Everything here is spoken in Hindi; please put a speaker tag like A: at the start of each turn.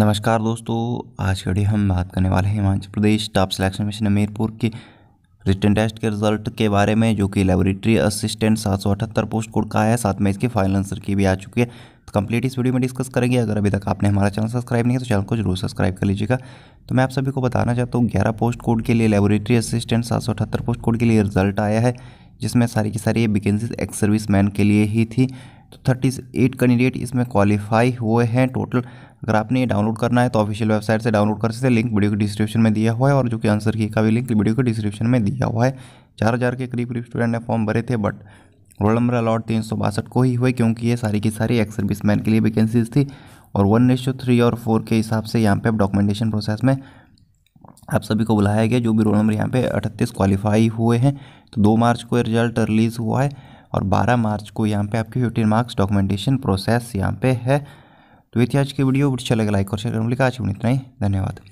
A: नमस्कार दोस्तों आज के हम बात करने वाले हैं Himachal Pradesh top selection mission Hamirpur के रिटर्न टेस्ट के रिजल्ट के बारे में जो कि लेबोरेटरी असिस्टेंट सात सौ अठहत्तर पोस्ट कोड का है साथ में इसकी फाइनल आंसर की भी आ चुकी है तो कंप्लीट इस वीडियो में डिस्कस करेंगे अगर अभी तक आपने हमारा चैनल सब्सक्राइब नहीं है तो चैनल को जरूर सब्सक्राइब कर लीजिएगा तो मैं आप सभी को बताना चाहता हूँ ग्यारह पोस्ट कोड के लिए लेबोरेटरी असिस्टेंट सात सौ अठहत्तर पोस्ट कोड के लिए रिजल्ट आया है जिसमें सारी की सारी ये वैकेंसीज एक्स सर्विस मैन के लिए ही थी तो थर्टी एट कैंडिडेट इसमें क्वालिफाई हुए हैं टोटल अगर आपने ये डाउनलोड करना है तो ऑफिशियल वेबसाइट से डाउनलोड कर सकते हैं लिंक वीडियो के डिस्क्रिप्शन में दिया हुआ है और जो कि आंसर की का भी लिंक वीडियो के डिस्क्रिप्शन में दिया हुआ है चार हज़ार के करीब करीब स्टूडेंट ने फॉर्म भरे थे बट रोल नंबर अलॉट तीन सौ बासठ को ही हुए क्योंकि ये सारी की सारी एक्स सर्विस मैन के लिए वैकेंसीज थी और वन रेशो थ्री और फोर के हिसाब से यहाँ पे अब डॉक्यूमेंटेशन प्रोसेस में आप सभी को बुलाया गया जो भी रोल नंबर यहाँ पे अठतीस क्वालिफाई हुए हैं तो दो मार्च को रिजल्ट रिलीज़ हुआ है और 12 मार्च को यहाँ पे आपकी फिफ्टीन मार्क्स डॉक्यूमेंटेशन प्रोसेस यहाँ पे है तो इतिहास की वीडियो अच्छा लगे लाइक और शेयर करने के लिए आज इतना ही धन्यवाद